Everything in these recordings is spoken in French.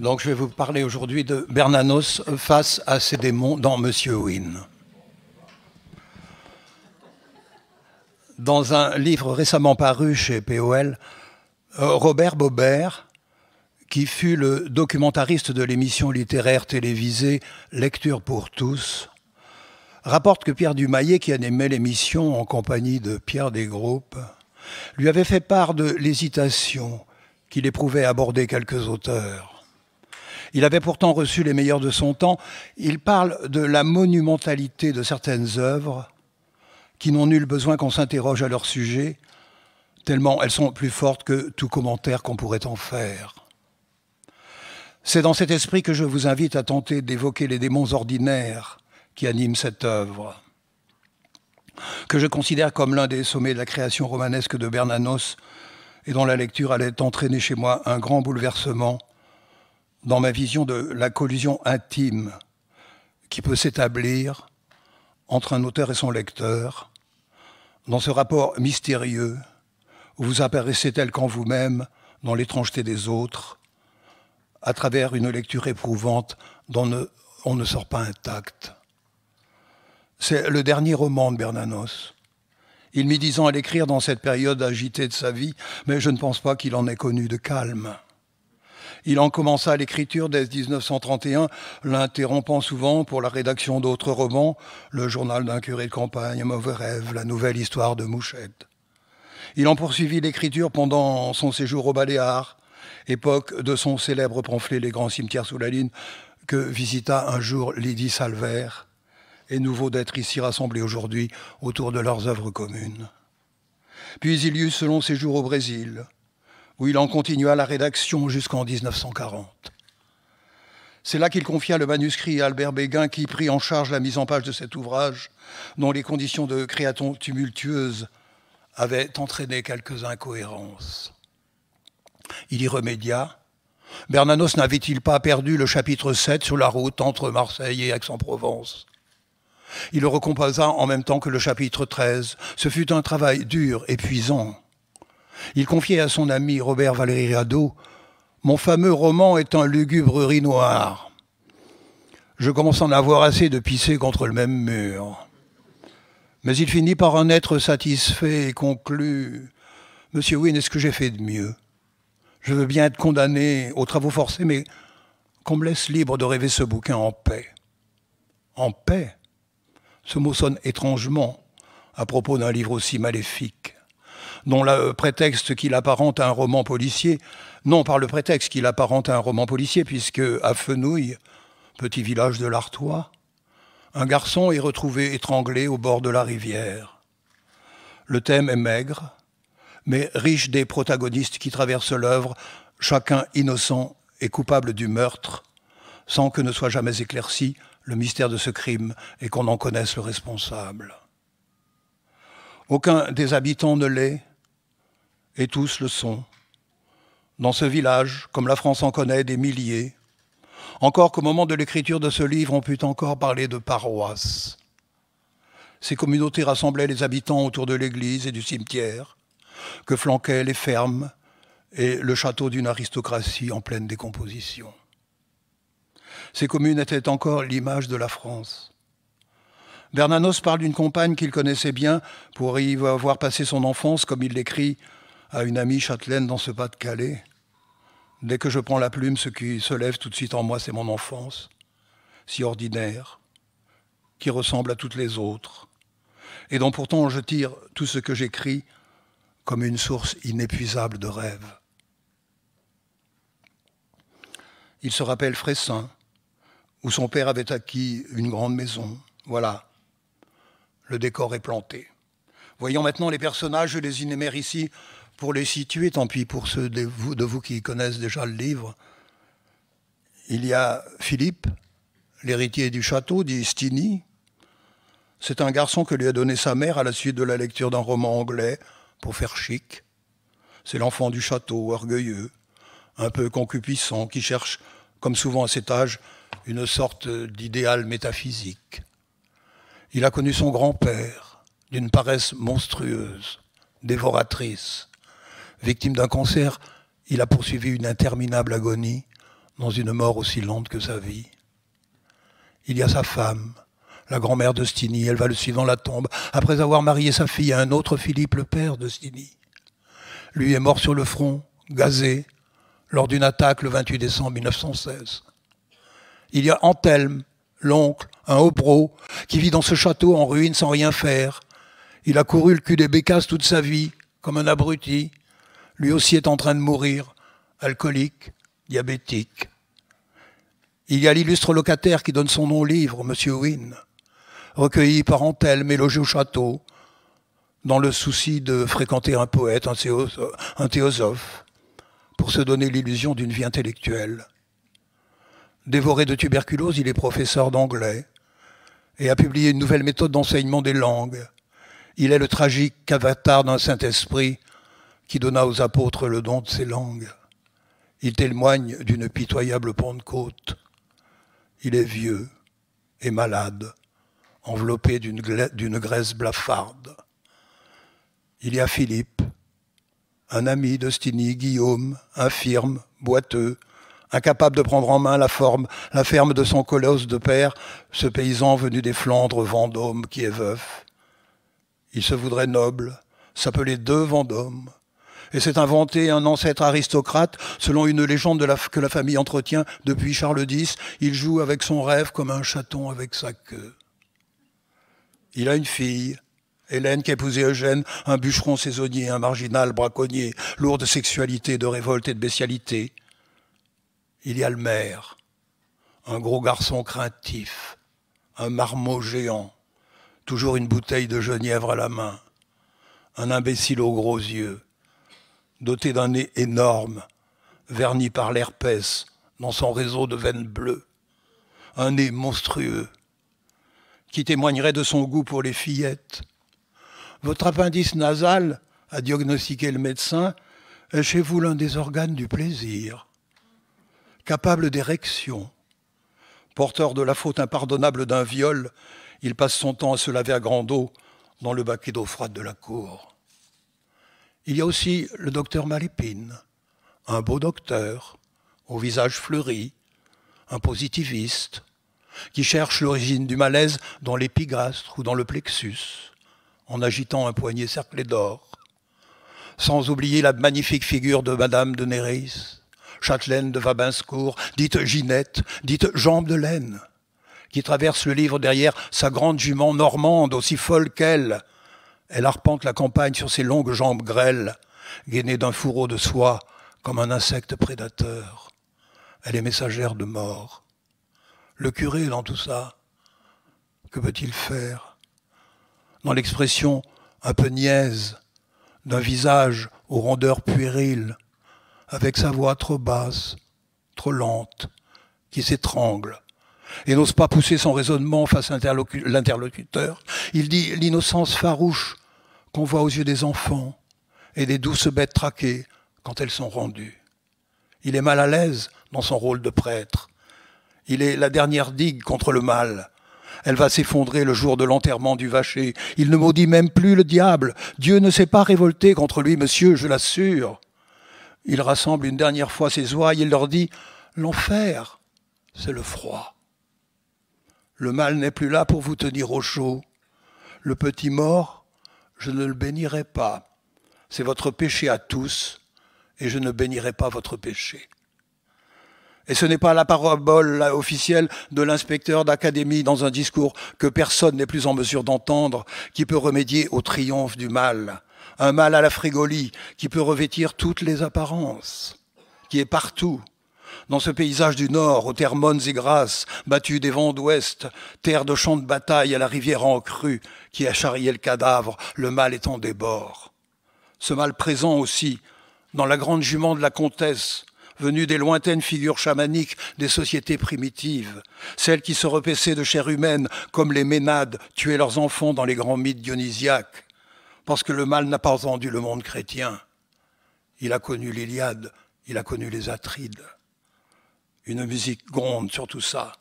Donc je vais vous parler aujourd'hui de Bernanos face à ses démons dans Monsieur Wynne. Dans un livre récemment paru chez POL, Robert Bobert, qui fut le documentariste de l'émission littéraire télévisée Lecture pour tous, rapporte que Pierre Dumayet, qui animait l'émission en compagnie de Pierre Desgroupes, lui avait fait part de l'hésitation qu'il éprouvait à aborder quelques auteurs il avait pourtant reçu les meilleurs de son temps. Il parle de la monumentalité de certaines œuvres qui n'ont nul besoin qu'on s'interroge à leur sujet, tellement elles sont plus fortes que tout commentaire qu'on pourrait en faire. C'est dans cet esprit que je vous invite à tenter d'évoquer les démons ordinaires qui animent cette œuvre, que je considère comme l'un des sommets de la création romanesque de Bernanos et dont la lecture allait entraîner chez moi un grand bouleversement dans ma vision de la collusion intime qui peut s'établir entre un auteur et son lecteur, dans ce rapport mystérieux où vous apparaissez tel qu'en vous-même, dans l'étrangeté des autres, à travers une lecture éprouvante dont on ne sort pas intact. C'est le dernier roman de Bernanos. Il m'y dix à l'écrire dans cette période agitée de sa vie, mais je ne pense pas qu'il en ait connu de calme. Il en commença l'écriture dès 1931, l'interrompant souvent pour la rédaction d'autres romans, le journal d'un curé de campagne, Mauvais rêve, la nouvelle histoire de Mouchette. Il en poursuivit l'écriture pendant son séjour au Baléares, époque de son célèbre pamphlet Les grands cimetières sous la lune, que visita un jour Lydie Salver, et nouveau d'être ici rassemblés aujourd'hui autour de leurs œuvres communes. Puis il y eut selon ses jours au Brésil, où il en continua la rédaction jusqu'en 1940. C'est là qu'il confia le manuscrit à Albert Béguin qui prit en charge la mise en page de cet ouvrage dont les conditions de création tumultueuses avaient entraîné quelques incohérences. Il y remédia. Bernanos n'avait-il pas perdu le chapitre 7 sur la route entre Marseille et Aix-en-Provence Il le recomposa en même temps que le chapitre 13. Ce fut un travail dur, épuisant il confiait à son ami Robert Valéry Radeau Mon fameux roman est un lugubre noir. Je commence à en avoir assez de pisser contre le même mur. Mais il finit par en être satisfait et conclut Monsieur Wynne, est-ce que j'ai fait de mieux Je veux bien être condamné aux travaux forcés, mais qu'on me laisse libre de rêver ce bouquin en paix. En paix Ce mot sonne étrangement à propos d'un livre aussi maléfique dont le euh, prétexte qu'il apparente à un roman policier, non par le prétexte qu'il apparente à un roman policier, puisque à Fenouille, petit village de l'Artois, un garçon est retrouvé étranglé au bord de la rivière. Le thème est maigre, mais riche des protagonistes qui traversent l'œuvre, chacun innocent et coupable du meurtre, sans que ne soit jamais éclairci le mystère de ce crime et qu'on en connaisse le responsable. Aucun des habitants ne l'est, et tous le sont. Dans ce village, comme la France en connaît des milliers, encore qu'au moment de l'écriture de ce livre, on put encore parler de paroisse. Ces communautés rassemblaient les habitants autour de l'église et du cimetière, que flanquaient les fermes et le château d'une aristocratie en pleine décomposition. Ces communes étaient encore l'image de la France. Bernanos parle d'une compagne qu'il connaissait bien pour y avoir passé son enfance, comme il l'écrit à une amie châtelaine dans ce Pas-de-Calais. Dès que je prends la plume, ce qui se lève tout de suite en moi, c'est mon enfance, si ordinaire, qui ressemble à toutes les autres, et dont pourtant je tire tout ce que j'écris comme une source inépuisable de rêves. Il se rappelle Fressin, où son père avait acquis une grande maison. Voilà, le décor est planté. Voyons maintenant les personnages, je les énumère ici pour les situer, tant pis pour ceux de vous, de vous qui connaissent déjà le livre, il y a Philippe, l'héritier du château, dit Stini. C'est un garçon que lui a donné sa mère à la suite de la lecture d'un roman anglais pour faire chic. C'est l'enfant du château, orgueilleux, un peu concupiscent, qui cherche, comme souvent à cet âge, une sorte d'idéal métaphysique. Il a connu son grand-père, d'une paresse monstrueuse, dévoratrice, Victime d'un cancer, il a poursuivi une interminable agonie dans une mort aussi lente que sa vie. Il y a sa femme, la grand-mère de Stini, elle va le suivre dans la tombe, après avoir marié sa fille à un autre Philippe, le père de Stini. Lui est mort sur le front, gazé, lors d'une attaque le 28 décembre 1916. Il y a Antelme, l'oncle, un haut qui vit dans ce château en ruine sans rien faire. Il a couru le cul des bécasses toute sa vie, comme un abruti, lui aussi est en train de mourir, alcoolique, diabétique. Il y a l'illustre locataire qui donne son nom au livre, M. Wynne, recueilli par Antel, mais logé au château, dans le souci de fréquenter un poète, un théosophe pour se donner l'illusion d'une vie intellectuelle. Dévoré de tuberculose, il est professeur d'anglais et a publié une nouvelle méthode d'enseignement des langues. Il est le tragique avatar d'un Saint-Esprit qui donna aux apôtres le don de ses langues. Il témoigne d'une pitoyable Pentecôte. Il est vieux et malade, enveloppé d'une graisse blafarde. Il y a Philippe, un ami d'Ostini, Guillaume, infirme, boiteux, incapable de prendre en main la, forme, la ferme de son colosse de père, ce paysan venu des Flandres Vendôme qui est veuf. Il se voudrait noble, s'appeler deux Vendôme, et s'est inventé un ancêtre aristocrate selon une légende que la famille entretient depuis Charles X. Il joue avec son rêve comme un chaton avec sa queue. Il a une fille, Hélène qui a épousé Eugène, un bûcheron saisonnier, un marginal braconnier, lourd de sexualité, de révolte et de bestialité. Il y a le maire, un gros garçon craintif, un marmot géant, toujours une bouteille de genièvre à la main, un imbécile aux gros yeux, doté d'un nez énorme, verni par l'herpès dans son réseau de veines bleues, un nez monstrueux, qui témoignerait de son goût pour les fillettes. Votre appendice nasal, a diagnostiqué le médecin, est chez vous l'un des organes du plaisir, capable d'érection. Porteur de la faute impardonnable d'un viol, il passe son temps à se laver à grand eau dans le baquet d'eau froide de la cour. Il y a aussi le docteur Malépine, un beau docteur, au visage fleuri, un positiviste, qui cherche l'origine du malaise dans l'épigastre ou dans le plexus, en agitant un poignet cerclé d'or. Sans oublier la magnifique figure de Madame de Néris, châtelaine de Vabinscourt, dite Ginette, dite Jambe de laine, qui traverse le livre derrière sa grande jument normande, aussi folle qu'elle, elle arpente la campagne sur ses longues jambes grêles, gainées d'un fourreau de soie comme un insecte prédateur. Elle est messagère de mort. Le curé, dans tout ça, que peut-il faire Dans l'expression un peu niaise d'un visage aux rondeurs puériles, avec sa voix trop basse, trop lente, qui s'étrangle et n'ose pas pousser son raisonnement face à l'interlocuteur. Il dit l'innocence farouche qu'on voit aux yeux des enfants et des douces bêtes traquées quand elles sont rendues. Il est mal à l'aise dans son rôle de prêtre. Il est la dernière digue contre le mal. Elle va s'effondrer le jour de l'enterrement du vacher. Il ne maudit même plus le diable. Dieu ne s'est pas révolté contre lui, monsieur, je l'assure. Il rassemble une dernière fois ses oies, il leur dit L'enfer, c'est le froid. Le mal n'est plus là pour vous tenir au chaud. Le petit mort, je ne le bénirai pas. C'est votre péché à tous, et je ne bénirai pas votre péché. Et ce n'est pas la parabole officielle de l'inspecteur d'académie dans un discours que personne n'est plus en mesure d'entendre qui peut remédier au triomphe du mal, un mal à la frigolie, qui peut revêtir toutes les apparences, qui est partout, dans ce paysage du Nord, aux terres et grasses, battues des vents d'Ouest, terre de champs de bataille à la rivière en crue, qui a charrié le cadavre, le mal étant en débord. Ce mal présent aussi, dans la grande jument de la comtesse, venue des lointaines figures chamaniques des sociétés primitives, celles qui se repaissaient de chair humaine, comme les Ménades tuaient leurs enfants dans les grands mythes dionysiaques, parce que le mal n'a pas entendu le monde chrétien. Il a connu l'Iliade, il a connu les Atrides une musique gronde sur tout ça.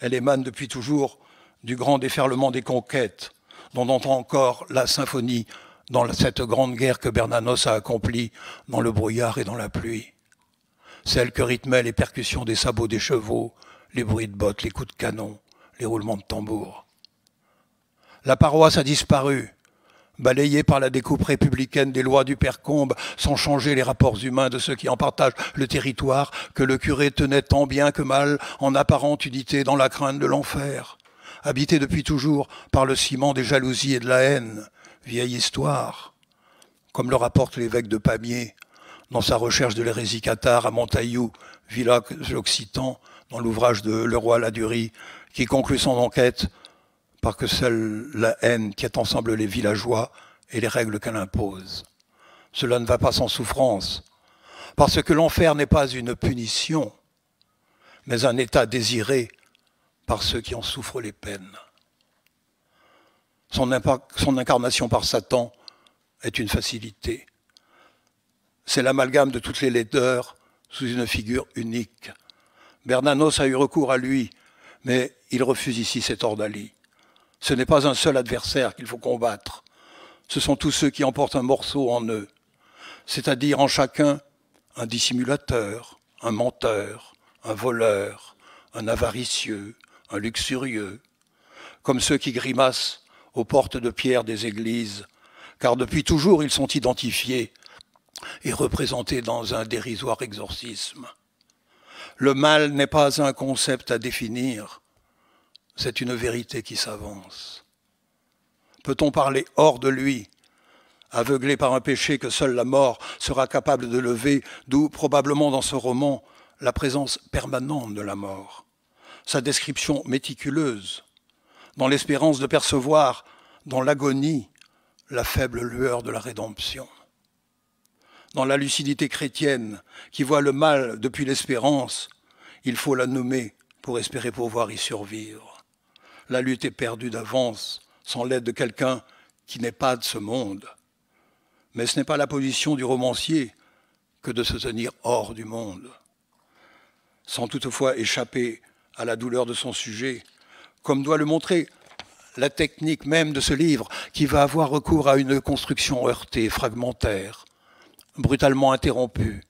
Elle émane depuis toujours du grand déferlement des conquêtes, dont entend encore la symphonie dans cette grande guerre que Bernanos a accomplie dans le brouillard et dans la pluie. Celle que rythmaient les percussions des sabots des chevaux, les bruits de bottes, les coups de canon, les roulements de tambours. La paroisse a disparu, Balayé par la découpe républicaine des lois du père Combe, sans changer les rapports humains de ceux qui en partagent le territoire, que le curé tenait tant bien que mal en apparente unité dans la crainte de l'enfer, habité depuis toujours par le ciment des jalousies et de la haine, vieille histoire, comme le rapporte l'évêque de Pamiers dans sa recherche de l'hérésie cathare à Montaillou, village occitan, dans l'ouvrage de Le Roi Ladurie, qui conclut son enquête par que seule la haine qui est ensemble les villageois et les règles qu'elle impose. Cela ne va pas sans souffrance, parce que l'enfer n'est pas une punition, mais un état désiré par ceux qui en souffrent les peines. Son, son incarnation par Satan est une facilité. C'est l'amalgame de toutes les laideurs sous une figure unique. Bernanos a eu recours à lui, mais il refuse ici cette ordalie. Ce n'est pas un seul adversaire qu'il faut combattre. Ce sont tous ceux qui emportent un morceau en eux, c'est-à-dire en chacun un dissimulateur, un menteur, un voleur, un avaricieux, un luxurieux, comme ceux qui grimacent aux portes de pierre des églises, car depuis toujours ils sont identifiés et représentés dans un dérisoire exorcisme. Le mal n'est pas un concept à définir, c'est une vérité qui s'avance. Peut-on parler hors de lui, aveuglé par un péché que seule la mort sera capable de lever, d'où probablement dans ce roman la présence permanente de la mort, sa description méticuleuse, dans l'espérance de percevoir, dans l'agonie, la faible lueur de la rédemption. Dans la lucidité chrétienne qui voit le mal depuis l'espérance, il faut la nommer pour espérer pouvoir y survivre la lutte est perdue d'avance sans l'aide de quelqu'un qui n'est pas de ce monde. Mais ce n'est pas la position du romancier que de se tenir hors du monde, sans toutefois échapper à la douleur de son sujet, comme doit le montrer la technique même de ce livre, qui va avoir recours à une construction heurtée, fragmentaire, brutalement interrompue,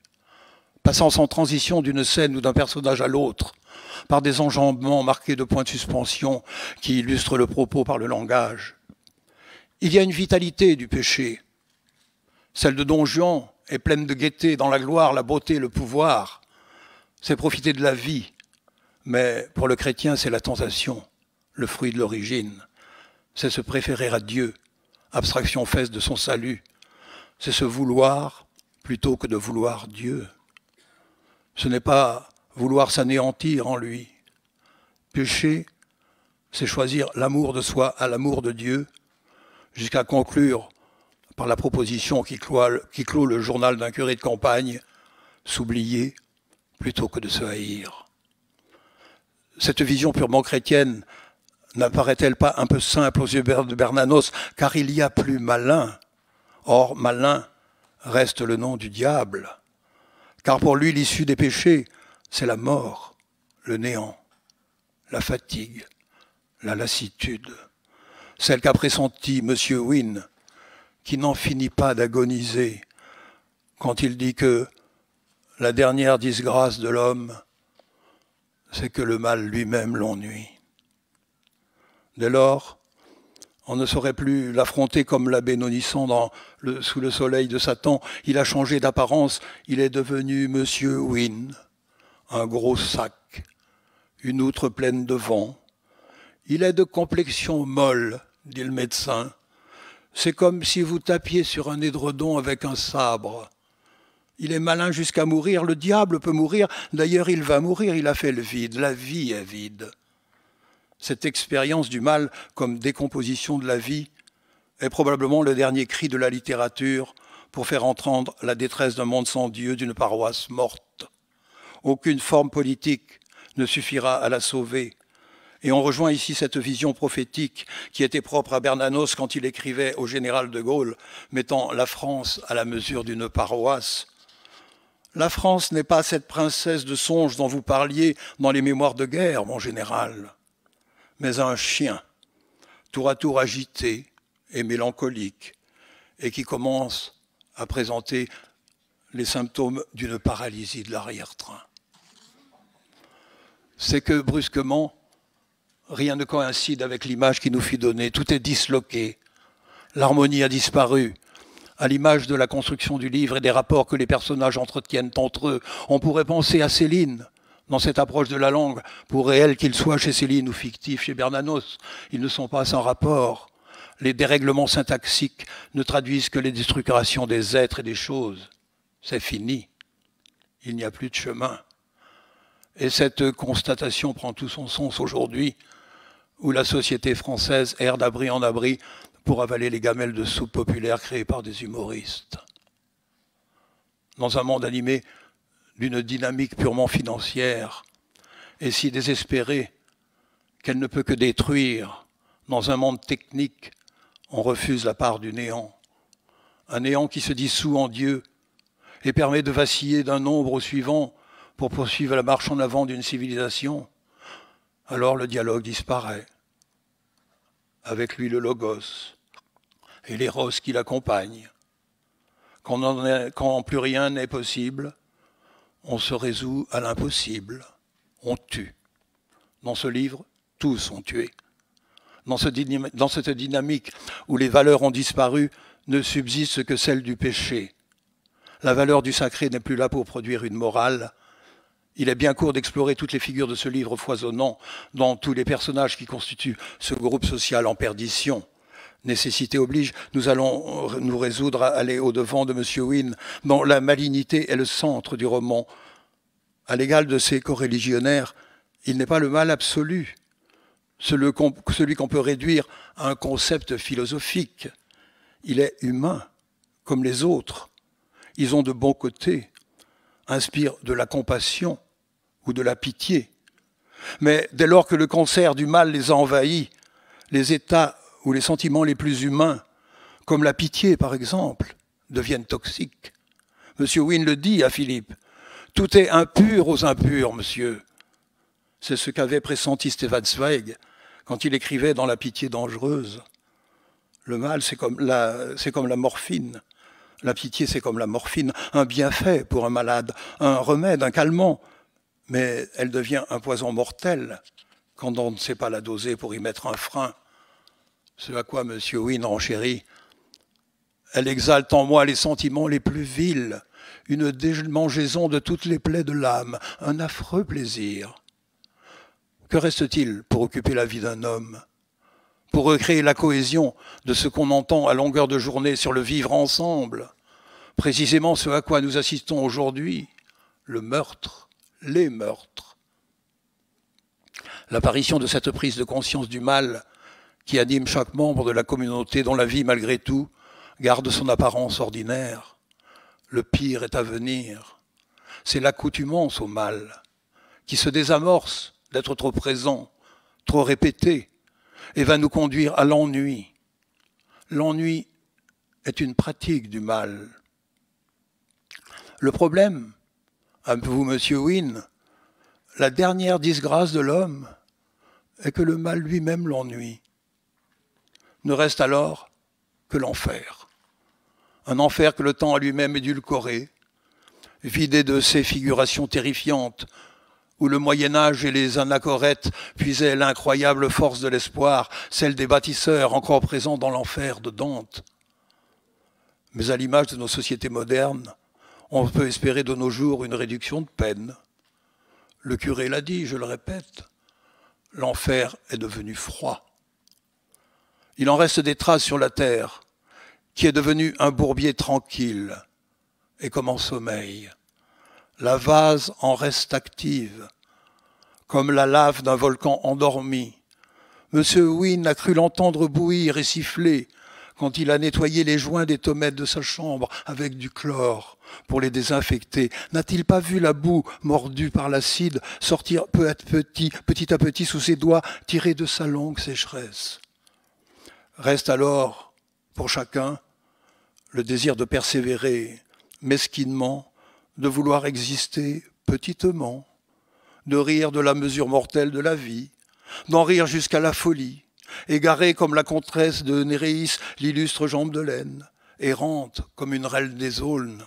passant sans transition d'une scène ou d'un personnage à l'autre, par des enjambements marqués de points de suspension qui illustrent le propos par le langage. Il y a une vitalité du péché. Celle de Don Juan est pleine de gaieté dans la gloire, la beauté, le pouvoir. C'est profiter de la vie. Mais pour le chrétien, c'est la tentation, le fruit de l'origine. C'est se préférer à Dieu, abstraction faite de son salut. C'est se vouloir plutôt que de vouloir Dieu ce n'est pas vouloir s'anéantir en lui. Pécher, c'est choisir l'amour de soi à l'amour de Dieu, jusqu'à conclure par la proposition qui clôt, qui clôt le journal d'un curé de campagne, s'oublier plutôt que de se haïr. Cette vision purement chrétienne n'apparaît-elle pas un peu simple aux yeux de Bernanos, car il y a plus malin Or, malin reste le nom du diable. Car pour lui, l'issue des péchés, c'est la mort, le néant, la fatigue, la lassitude, celle qu'a pressentie M. Wynne, qui n'en finit pas d'agoniser quand il dit que la dernière disgrâce de l'homme, c'est que le mal lui-même l'ennuie. Dès lors, on ne saurait plus l'affronter comme l'abbé Nonisson dans le, sous le soleil de Satan. Il a changé d'apparence, il est devenu Monsieur Wynne, un gros sac, une outre pleine de vent. Il est de complexion molle, dit le médecin. C'est comme si vous tapiez sur un édredon avec un sabre. Il est malin jusqu'à mourir, le diable peut mourir, d'ailleurs il va mourir, il a fait le vide, la vie est vide. Cette expérience du mal comme décomposition de la vie est probablement le dernier cri de la littérature pour faire entendre la détresse d'un monde sans Dieu, d'une paroisse morte. Aucune forme politique ne suffira à la sauver. Et on rejoint ici cette vision prophétique qui était propre à Bernanos quand il écrivait au général de Gaulle, mettant la France à la mesure d'une paroisse. La France n'est pas cette princesse de songe dont vous parliez dans les mémoires de guerre, mon général mais un chien, tour à tour agité et mélancolique, et qui commence à présenter les symptômes d'une paralysie de l'arrière-train. C'est que brusquement, rien ne coïncide avec l'image qui nous fut donnée, tout est disloqué, l'harmonie a disparu, à l'image de la construction du livre et des rapports que les personnages entretiennent entre eux. On pourrait penser à Céline, dans cette approche de la langue, pour réel qu'il soit chez Céline ou fictif chez Bernanos, ils ne sont pas sans rapport. Les dérèglements syntaxiques ne traduisent que les destructurations des êtres et des choses. C'est fini. Il n'y a plus de chemin. Et cette constatation prend tout son sens aujourd'hui, où la société française erre d'abri en abri pour avaler les gamelles de soupe populaire créées par des humoristes. Dans un monde animé d'une dynamique purement financière et si désespérée qu'elle ne peut que détruire, dans un monde technique, on refuse la part du néant, un néant qui se dissout en Dieu et permet de vaciller d'un nombre au suivant pour poursuivre la marche en avant d'une civilisation, alors le dialogue disparaît. Avec lui le logos et les roses qui l'accompagnent. quand plus rien n'est possible, on se résout à l'impossible, on tue. Dans ce livre, tous sont tués. Dans, cette dynamique où les valeurs ont disparu, ne subsiste que celle du péché. La valeur du sacré n'est plus là pour produire une morale, il est bien court d'explorer toutes les figures de ce livre foisonnant, dans tous les personnages qui constituent ce groupe social en perdition nécessité oblige, nous allons euh, nous résoudre à aller au-devant de M. Wynne, dont la malignité est le centre du roman. À l'égal de ses coreligionnaires, il n'est pas le mal absolu, celui qu'on peut réduire à un concept philosophique. Il est humain, comme les autres. Ils ont de bons côtés, inspirent de la compassion ou de la pitié. Mais dès lors que le cancer du mal les envahit, les états où les sentiments les plus humains, comme la pitié par exemple, deviennent toxiques. Monsieur Wynne le dit à Philippe, tout est impur aux impurs, monsieur. C'est ce qu'avait pressenti Stefan Zweig quand il écrivait dans La pitié dangereuse. Le mal, c'est comme, comme la morphine. La pitié, c'est comme la morphine, un bienfait pour un malade, un remède, un calmant, mais elle devient un poison mortel quand on ne sait pas la doser pour y mettre un frein. Ce à quoi M. Wynne renchérit Elle exalte en moi les sentiments les plus vils, une démangeaison de toutes les plaies de l'âme, un affreux plaisir. Que reste-t-il pour occuper la vie d'un homme Pour recréer la cohésion de ce qu'on entend à longueur de journée sur le vivre ensemble Précisément ce à quoi nous assistons aujourd'hui, le meurtre, les meurtres. L'apparition de cette prise de conscience du mal qui anime chaque membre de la communauté dont la vie, malgré tout, garde son apparence ordinaire. Le pire est à venir. C'est l'accoutumance au mal, qui se désamorce d'être trop présent, trop répété, et va nous conduire à l'ennui. L'ennui est une pratique du mal. Le problème, peu vous, monsieur Wynne, la dernière disgrâce de l'homme est que le mal lui-même l'ennuie ne reste alors que l'enfer. Un enfer que le temps a lui-même édulcoré, vidé de ses figurations terrifiantes, où le Moyen Âge et les anachorètes puisaient l'incroyable force de l'espoir, celle des bâtisseurs encore présents dans l'enfer de Dante. Mais à l'image de nos sociétés modernes, on peut espérer de nos jours une réduction de peine. Le curé l'a dit, je le répète, l'enfer est devenu froid. Il en reste des traces sur la terre, qui est devenue un bourbier tranquille, et comme en sommeil. La vase en reste active, comme la lave d'un volcan endormi. Monsieur Wynne a cru l'entendre bouillir et siffler quand il a nettoyé les joints des tomates de sa chambre avec du chlore pour les désinfecter. N'a-t-il pas vu la boue mordue par l'acide sortir peu à petit, petit à petit sous ses doigts, tirée de sa longue sécheresse Reste alors pour chacun le désir de persévérer mesquinement, de vouloir exister petitement, de rire de la mesure mortelle de la vie, d'en rire jusqu'à la folie, égarée comme la contresse de Néréis, l'illustre jambe de laine, errante comme une reine des aulnes,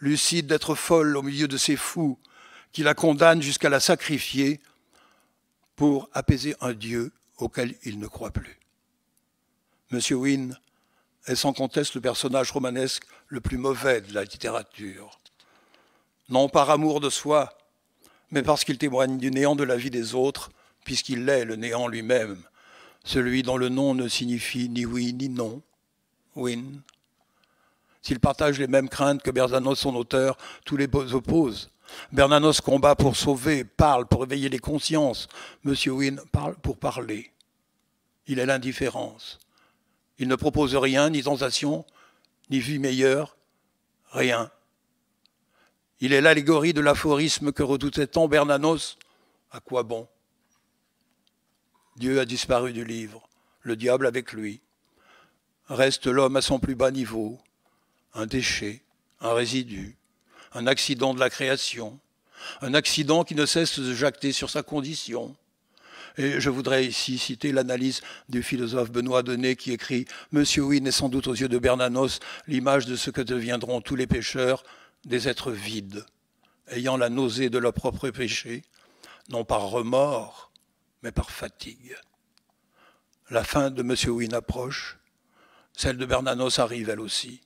lucide d'être folle au milieu de ses fous qui la condamnent jusqu'à la sacrifier pour apaiser un Dieu auquel il ne croit plus. Monsieur Wynne est sans conteste le personnage romanesque le plus mauvais de la littérature. Non par amour de soi, mais parce qu'il témoigne du néant de la vie des autres, puisqu'il est le néant lui-même, celui dont le nom ne signifie ni oui ni non, Wynne. S'il partage les mêmes craintes que Bernanos, son auteur, tous les opposent. Bernanos combat pour sauver, parle pour éveiller les consciences. Monsieur Wynne parle pour parler. Il est l'indifférence. Il ne propose rien, ni tentation, ni vie meilleure, rien. Il est l'allégorie de l'aphorisme que redoutait tant Bernanos. À quoi bon Dieu a disparu du livre, le diable avec lui. Reste l'homme à son plus bas niveau, un déchet, un résidu, un accident de la création, un accident qui ne cesse de jacter sur sa condition, et je voudrais ici citer l'analyse du philosophe Benoît Denet qui écrit Monsieur Wynne est sans doute aux yeux de Bernanos l'image de ce que deviendront tous les pécheurs, des êtres vides, ayant la nausée de leur propre péché, non par remords, mais par fatigue. La fin de Monsieur Wynne approche, celle de Bernanos arrive elle aussi.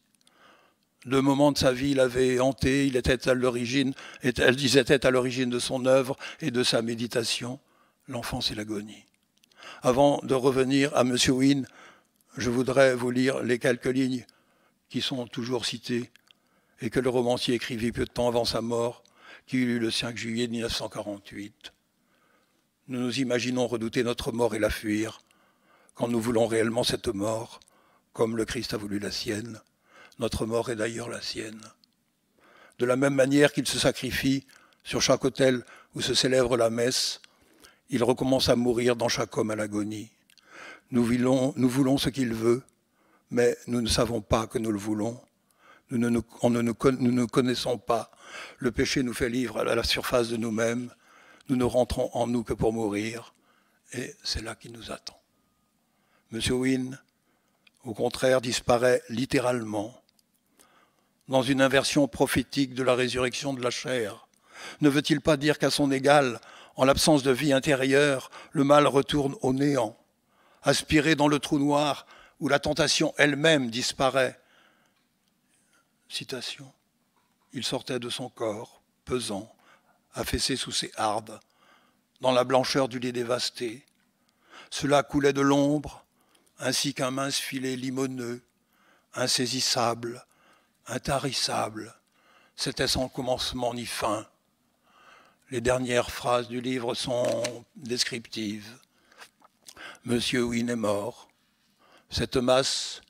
Deux moments de sa vie l'avaient hanté, il était à l'origine, elle disait être à l'origine de son œuvre et de sa méditation l'enfance et l'agonie. Avant de revenir à M. Wynne, je voudrais vous lire les quelques lignes qui sont toujours citées et que le romancier écrivit peu de temps avant sa mort, qui eut le 5 juillet 1948. Nous nous imaginons redouter notre mort et la fuir, quand nous voulons réellement cette mort, comme le Christ a voulu la sienne. Notre mort est d'ailleurs la sienne. De la même manière qu'il se sacrifie sur chaque autel où se célèbre la messe, il recommence à mourir dans chaque homme à l'agonie. Nous, voulons ce qu'il veut, mais nous ne savons pas que nous le voulons. Nous ne, nous, ne, connaissons pas. Le péché nous fait livre à la surface de nous-mêmes. Nous ne rentrons en nous que pour mourir. Et c'est là qui nous attend. Monsieur Wynne, au contraire, disparaît littéralement dans une inversion prophétique de la résurrection de la chair. Ne veut-il pas dire qu'à son égal, en l'absence de vie intérieure, le mal retourne au néant, aspiré dans le trou noir où la tentation elle-même disparaît. Citation. Il sortait de son corps, pesant, affaissé sous ses hardes, dans la blancheur du lit dévasté. Cela coulait de l'ombre, ainsi qu'un mince filet limoneux, insaisissable, intarissable. C'était sans commencement ni fin les dernières phrases du livre sont descriptives. Monsieur Wynne est mort. Cette masse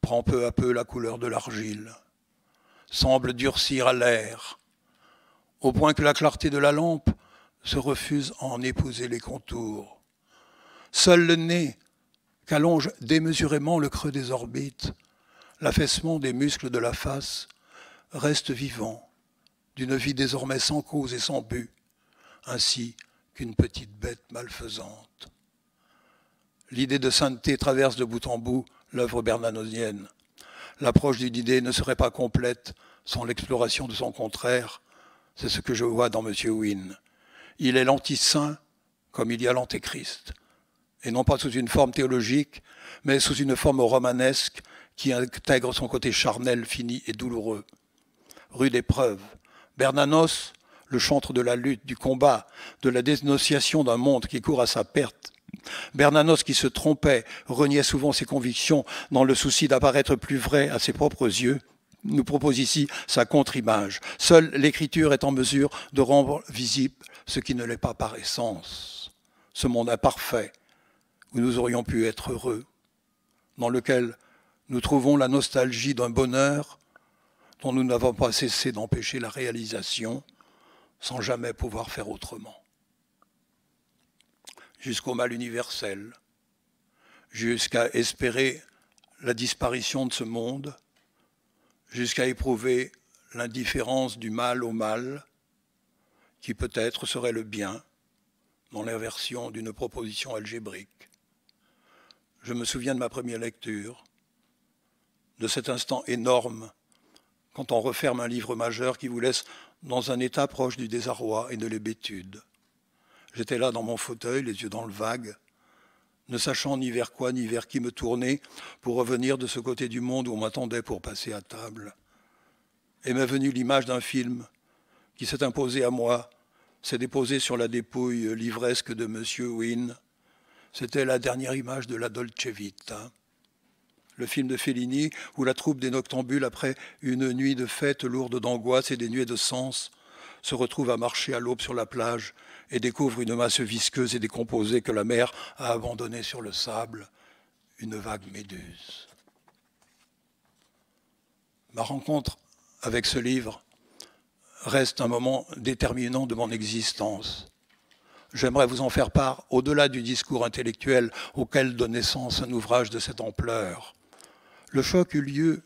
prend peu à peu la couleur de l'argile, semble durcir à l'air, au point que la clarté de la lampe se refuse à en épouser les contours. Seul le nez, qu'allonge démesurément le creux des orbites, l'affaissement des muscles de la face, reste vivant, d'une vie désormais sans cause et sans but, ainsi qu'une petite bête malfaisante. L'idée de sainteté traverse de bout en bout l'œuvre bernanosienne. L'approche d'une idée ne serait pas complète sans l'exploration de son contraire. C'est ce que je vois dans M. Wynne. Il est l'anti-saint comme il y a l'antéchrist, et non pas sous une forme théologique, mais sous une forme romanesque qui intègre son côté charnel fini et douloureux. rue preuves, Bernanos, le chantre de la lutte, du combat, de la dénonciation d'un monde qui court à sa perte. Bernanos qui se trompait, reniait souvent ses convictions dans le souci d'apparaître plus vrai à ses propres yeux, nous propose ici sa contre-image. Seule l'écriture est en mesure de rendre visible ce qui ne l'est pas par essence, ce monde imparfait où nous aurions pu être heureux, dans lequel nous trouvons la nostalgie d'un bonheur dont nous n'avons pas cessé d'empêcher la réalisation sans jamais pouvoir faire autrement. Jusqu'au mal universel, jusqu'à espérer la disparition de ce monde, jusqu'à éprouver l'indifférence du mal au mal, qui peut-être serait le bien dans l'inversion d'une proposition algébrique. Je me souviens de ma première lecture, de cet instant énorme quand on referme un livre majeur qui vous laisse dans un état proche du désarroi et de l'hébétude. J'étais là dans mon fauteuil, les yeux dans le vague, ne sachant ni vers quoi ni vers qui me tourner pour revenir de ce côté du monde où on m'attendait pour passer à table. Et m'est venue l'image d'un film qui s'est imposé à moi, s'est déposé sur la dépouille livresque de M. Wynne. C'était la dernière image de la Dolce Vita le film de Fellini, où la troupe des noctambules, après une nuit de fête lourde d'angoisse et dénuée de sens, se retrouve à marcher à l'aube sur la plage et découvre une masse visqueuse et décomposée que la mer a abandonnée sur le sable, une vague méduse. Ma rencontre avec ce livre reste un moment déterminant de mon existence. J'aimerais vous en faire part au-delà du discours intellectuel auquel donne naissance un ouvrage de cette ampleur. Le choc eut lieu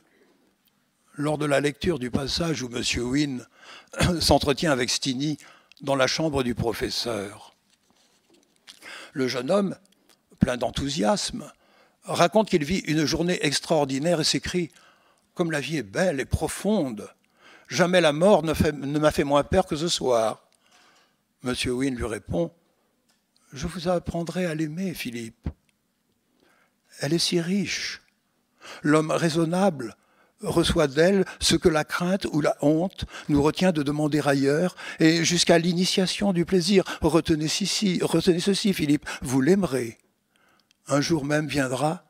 lors de la lecture du passage où M. Wynne s'entretient avec Stini dans la chambre du professeur. Le jeune homme, plein d'enthousiasme, raconte qu'il vit une journée extraordinaire et s'écrit ⁇ Comme la vie est belle et profonde, jamais la mort ne, m'a fait moins peur que ce soir ⁇ M. Wynne lui répond ⁇ Je vous apprendrai à l'aimer, Philippe. Elle est si riche, L'homme raisonnable reçoit d'elle ce que la crainte ou la honte nous retient de demander ailleurs, et jusqu'à l'initiation du plaisir. Retenez ceci, retenez ceci, Philippe, vous l'aimerez. Un jour même viendra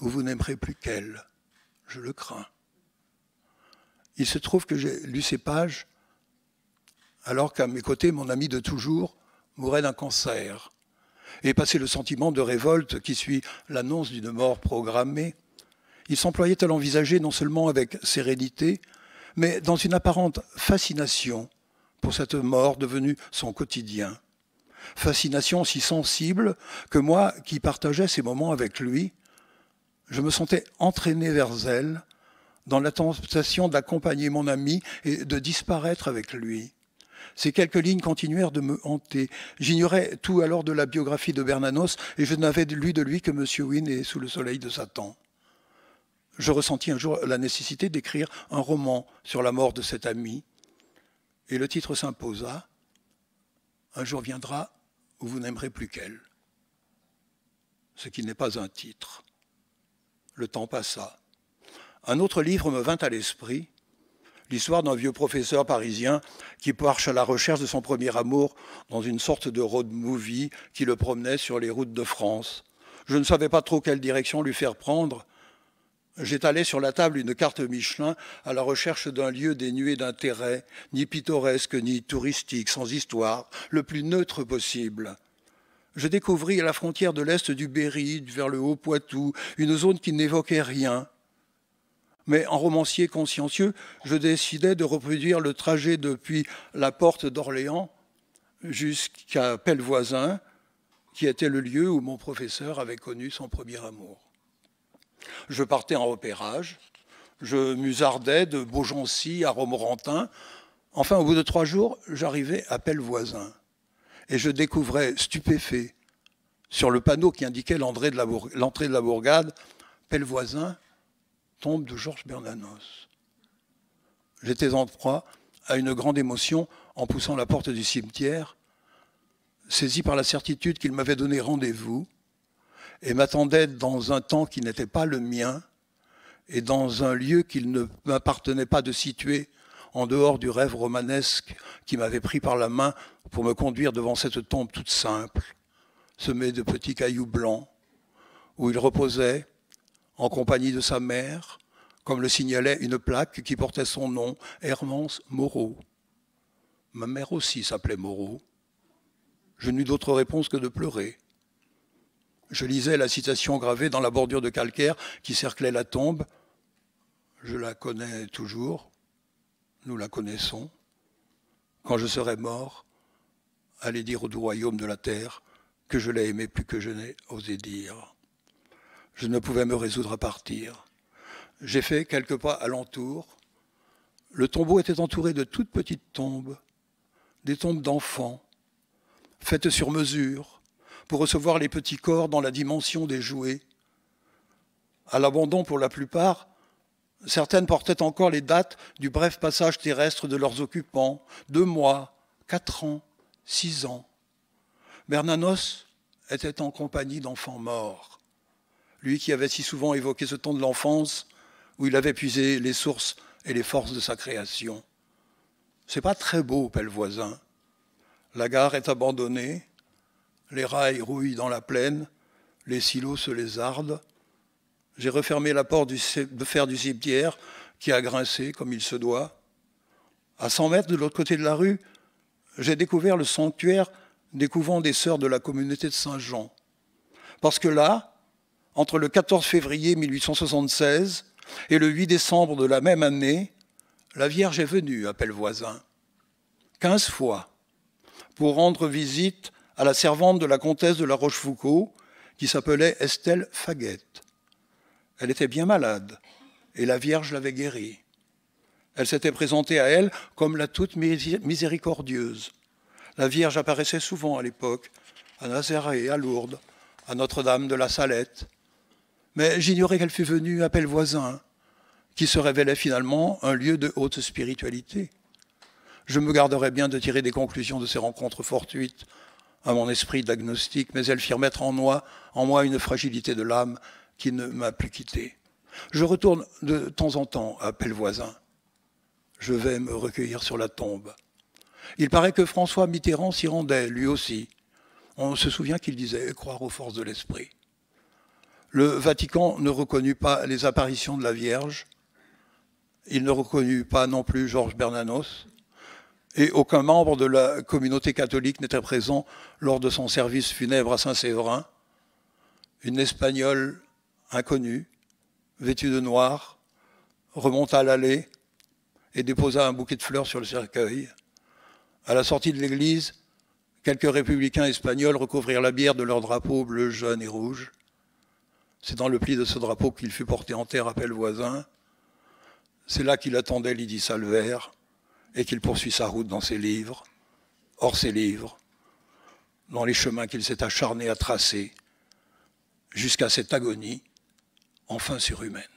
où vous n'aimerez plus qu'elle. Je le crains. Il se trouve que j'ai lu ces pages alors qu'à mes côtés, mon ami de toujours mourait d'un cancer. Et passé le sentiment de révolte qui suit l'annonce d'une mort programmée, il s'employait à l'envisager non seulement avec sérénité, mais dans une apparente fascination pour cette mort devenue son quotidien. Fascination si sensible que moi, qui partageais ces moments avec lui, je me sentais entraîné vers elle, dans la tentation d'accompagner mon ami et de disparaître avec lui. Ces quelques lignes continuèrent de me hanter. J'ignorais tout alors de la biographie de Bernanos et je n'avais lui de lui que M. Wynne et Sous le soleil de Satan je ressentis un jour la nécessité d'écrire un roman sur la mort de cet ami, et le titre s'imposa Un jour viendra où vous n'aimerez plus qu'elle. Ce qui n'est pas un titre. Le temps passa. Un autre livre me vint à l'esprit, l'histoire d'un vieux professeur parisien qui marche à la recherche de son premier amour dans une sorte de road movie qui le promenait sur les routes de France. Je ne savais pas trop quelle direction lui faire prendre, J'étalais sur la table une carte Michelin à la recherche d'un lieu dénué d'intérêt, ni pittoresque ni touristique, sans histoire, le plus neutre possible. Je découvris à la frontière de l'Est du Berry, vers le Haut-Poitou, une zone qui n'évoquait rien. Mais en romancier consciencieux, je décidai de reproduire le trajet depuis la porte d'Orléans jusqu'à Pellevoisin, qui était le lieu où mon professeur avait connu son premier amour. Je partais en repérage, je musardais de Beaugency à Romorantin. Enfin, au bout de trois jours, j'arrivais à Pellevoisin. Et je découvrais, stupéfait, sur le panneau qui indiquait l'entrée de, la bourgade, Pellevoisin, tombe de Georges Bernanos. J'étais en proie à une grande émotion en poussant la porte du cimetière, saisi par la certitude qu'il m'avait donné rendez-vous et m'attendait dans un temps qui n'était pas le mien et dans un lieu qu'il ne m'appartenait pas de situer en dehors du rêve romanesque qui m'avait pris par la main pour me conduire devant cette tombe toute simple, semée de petits cailloux blancs, où il reposait en compagnie de sa mère, comme le signalait une plaque qui portait son nom, Hermance Moreau. Ma mère aussi s'appelait Moreau. Je n'eus d'autre réponse que de pleurer. Je lisais la citation gravée dans la bordure de calcaire qui cerclait la tombe. Je la connais toujours, nous la connaissons. Quand je serai mort, allez dire au royaume de la terre que je l'ai aimé plus que je n'ai osé dire. Je ne pouvais me résoudre à partir. J'ai fait quelques pas alentour. Le tombeau était entouré de toutes petites tombes, des tombes d'enfants, faites sur mesure, pour recevoir les petits corps dans la dimension des jouets. À l'abandon pour la plupart, certaines portaient encore les dates du bref passage terrestre de leurs occupants, deux mois, quatre ans, six ans. Bernanos était en compagnie d'enfants morts, lui qui avait si souvent évoqué ce temps de l'enfance où il avait puisé les sources et les forces de sa création. C'est pas très beau, voisin. La gare est abandonnée, les rails rouillent dans la plaine, les silos se lézardent. J'ai refermé la porte du, de fer du cimetière, qui a grincé comme il se doit. À 100 mètres de l'autre côté de la rue, j'ai découvert le sanctuaire des couvents des sœurs de la communauté de Saint-Jean. Parce que là, entre le 14 février 1876 et le 8 décembre de la même année, la Vierge est venue, appelle voisin, 15 fois, pour rendre visite à la servante de la comtesse de la Rochefoucauld, qui s'appelait Estelle Faguette. Elle était bien malade, et la Vierge l'avait guérie. Elle s'était présentée à elle comme la toute miséricordieuse. La Vierge apparaissait souvent à l'époque, à Nazareth, à Lourdes, à Notre-Dame de la Salette. Mais j'ignorais qu'elle fût venue à Pellevoisin, qui se révélait finalement un lieu de haute spiritualité. Je me garderais bien de tirer des conclusions de ces rencontres fortuites à mon esprit d'agnostique, mais elles firent mettre en moi, en moi une fragilité de l'âme qui ne m'a plus quitté. Je retourne de temps en temps à Pellevoisin. Je vais me recueillir sur la tombe. Il paraît que François Mitterrand s'y rendait, lui aussi. On se souvient qu'il disait croire aux forces de l'esprit. Le Vatican ne reconnut pas les apparitions de la Vierge. Il ne reconnut pas non plus Georges Bernanos et aucun membre de la communauté catholique n'était présent lors de son service funèbre à Saint-Séverin. Une Espagnole inconnue, vêtue de noir, remonta l'allée et déposa un bouquet de fleurs sur le cercueil. À la sortie de l'église, quelques républicains espagnols recouvrirent la bière de leur drapeau bleu, jaune et rouge. C'est dans le pli de ce drapeau qu'il fut porté en terre à voisin. C'est là qu'il attendait Lydie Salver et qu'il poursuit sa route dans ses livres, hors ses livres, dans les chemins qu'il s'est acharné à tracer, jusqu'à cette agonie enfin surhumaine.